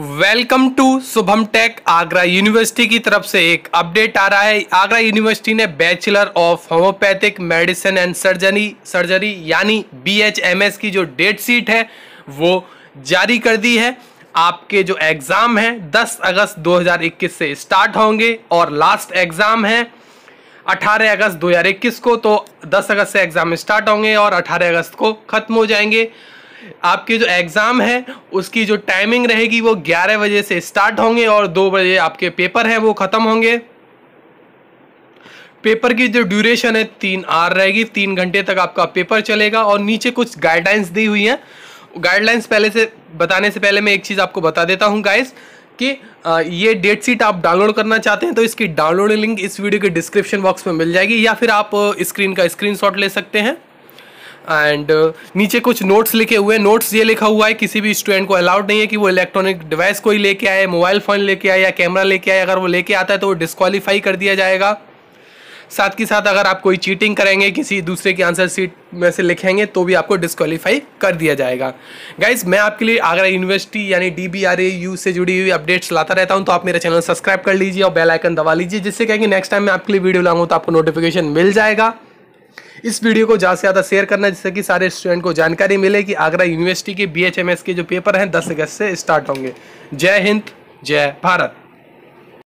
welcome to Shubham tech Agra university की तरफ से एक अपडेट आ रहा है आगरा यूनिवर्सिटी ने bachelor of homeopathic medicine and surgery surgery यानी बीएचएमएस की जो डेट शीट है वो जारी कर दी है आपके जो एग्ज़ाम हैं 10 अगस्त 2021 से स्टार्ट होंगे और लास्ट एग्ज़ाम है 18 अगस्त 2021 को तो 10 अगस्त से एग्ज़ाम स्टार्ट होंगे और 18 अगस्त को ख़त्म हो जाएंगे आपके जो एग्ज़ाम है उसकी जो टाइमिंग रहेगी वो ग्यारह बजे से स्टार्ट होंगे और दो बजे आपके पेपर हैं वो ख़त्म होंगे पेपर की जो ड्यूरेशन है तीन आर रहेगी तीन घंटे तक आपका पेपर चलेगा और नीचे कुछ गाइडलाइंस दी हुई हैं गाइडलाइंस पहले से बताने से पहले मैं एक चीज़ आपको बता देता हूँ गाइस कि ये डेट शीट आप डाउनलोड करना चाहते हैं तो इसकी डाउनलोड लिंक इस वीडियो के डिस्क्रिप्शन बॉक्स में मिल जाएगी या फिर आप स्क्रीन का स्क्रीनशॉट ले सकते हैं एंड uh, नीचे कुछ नोट्स लिखे हुए हैं नोट्स ये लिखा हुआ है किसी भी स्टूडेंट को अलाउड नहीं है कि वो इलेक्ट्रॉनिक डिवाइस कोई लेके आए मोबाइल फ़ोन लेके आए या कैमरा लेके आए अगर वो लेके आता है तो वो डिस्कालीफाई कर दिया जाएगा साथ के साथ अगर आप कोई चीटिंग करेंगे किसी दूसरे की आंसर सीट में से लिखेंगे तो भी आपको डिस्कालीफाई कर दिया जाएगा गाइज मैं आपके लिए आगरा यूनिवर्सिटी यानी D B R A U से जुड़ी हुई अपडेट्स लाता रहता हूँ तो आप मेरा चैनल सब्सक्राइब कर लीजिए और बेल आइकन दबा लीजिए जिससे कहेंगे नेक्स्ट टाइम मैं आपके लिए वीडियो लाऊंगा तो आपको नोटिफिकेशन मिल जाएगा इस वीडियो को ज़्यादा से ज़्यादा शेयर करना जिससे कि सारे स्टूडेंट को जानकारी मिले कि आगरा यूनिवर्सिटी के बी के जो पेपर हैं दस अगस्त से स्टार्ट होंगे जय हिंद जय भारत